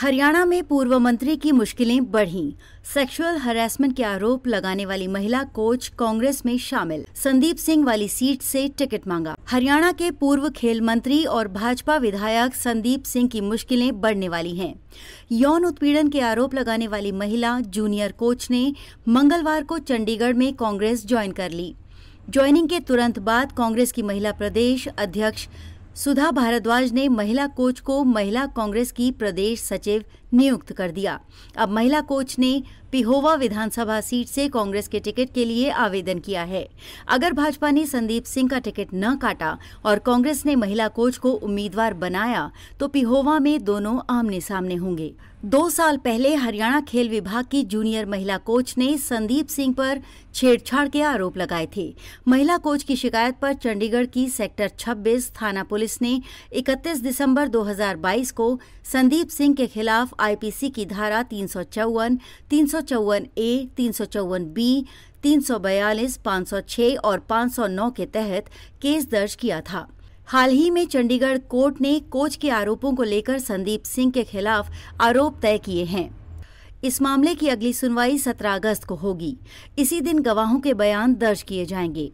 हरियाणा में पूर्व मंत्री की मुश्किलें बढ़ी सेक्सुअल हरासमेंट के आरोप लगाने वाली महिला कोच कांग्रेस में शामिल संदीप सिंह वाली सीट से टिकट मांगा हरियाणा के पूर्व खेल मंत्री और भाजपा विधायक संदीप सिंह की मुश्किलें बढ़ने वाली हैं यौन उत्पीड़न के आरोप लगाने वाली महिला जूनियर कोच ने मंगलवार को चंडीगढ़ में कांग्रेस ज्वाइन कर ली ज्वाइनिंग के तुरंत बाद कांग्रेस की महिला प्रदेश अध्यक्ष सुधा भारद्वाज ने महिला कोच को महिला कांग्रेस की प्रदेश सचिव नियुक्त कर दिया अब महिला कोच ने पिहोवा विधानसभा सीट से कांग्रेस के टिकट के लिए आवेदन किया है अगर भाजपा ने संदीप सिंह का टिकट न काटा और कांग्रेस ने महिला कोच को उम्मीदवार बनाया तो पिहोवा में दोनों आमने सामने होंगे दो साल पहले हरियाणा खेल विभाग की जूनियर महिला कोच ने संदीप सिंह पर छेड़छाड़ के आरोप लगाए थे महिला कोच की शिकायत पर चंडीगढ़ की सेक्टर 26 थाना पुलिस पुलिस ने 31 दिसंबर 2022 को संदीप सिंह के खिलाफ आईपीसी की धारा तीन सौ चौवन तीन सौ चौवन ए तीन सौ चौवन बी तीन सौ बयालीस पाँच सौ छः और 509 के तहत केस दर्ज किया था हाल ही में चंडीगढ़ कोर्ट ने कोच के आरोपों को लेकर संदीप सिंह के खिलाफ आरोप तय किए हैं इस मामले की अगली सुनवाई 17 अगस्त को होगी इसी दिन गवाहों के बयान दर्ज किए जाएंगे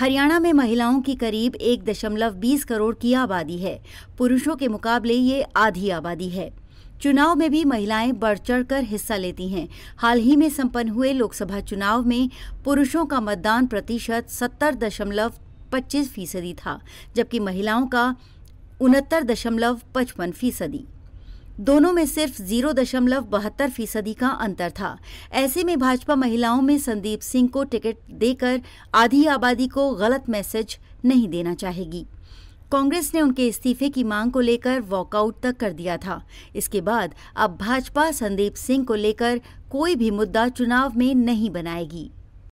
हरियाणा में महिलाओं की करीब एक दशमलव बीस करोड़ की आबादी है पुरुषों के मुकाबले ये आधी आबादी है चुनाव में भी महिलाएं बढ़ चढ़ कर हिस्सा लेती हैं हाल ही में संपन्न हुए लोकसभा चुनाव में पुरुषों का मतदान प्रतिशत सत्तर दशमलव पच्चीस फीसदी था जबकि महिलाओं का उनहत्तर दशमलव पचपन फीसदी दोनों में सिर्फ जीरो दशमलव बहत्तर फीसदी का अंतर था ऐसे में भाजपा महिलाओं में संदीप सिंह को टिकट देकर आधी आबादी को गलत मैसेज नहीं देना चाहेगी कांग्रेस ने उनके इस्तीफे की मांग को लेकर वॉकआउट तक कर दिया था इसके बाद अब भाजपा संदीप सिंह को लेकर कोई भी मुद्दा चुनाव में नहीं बनाएगी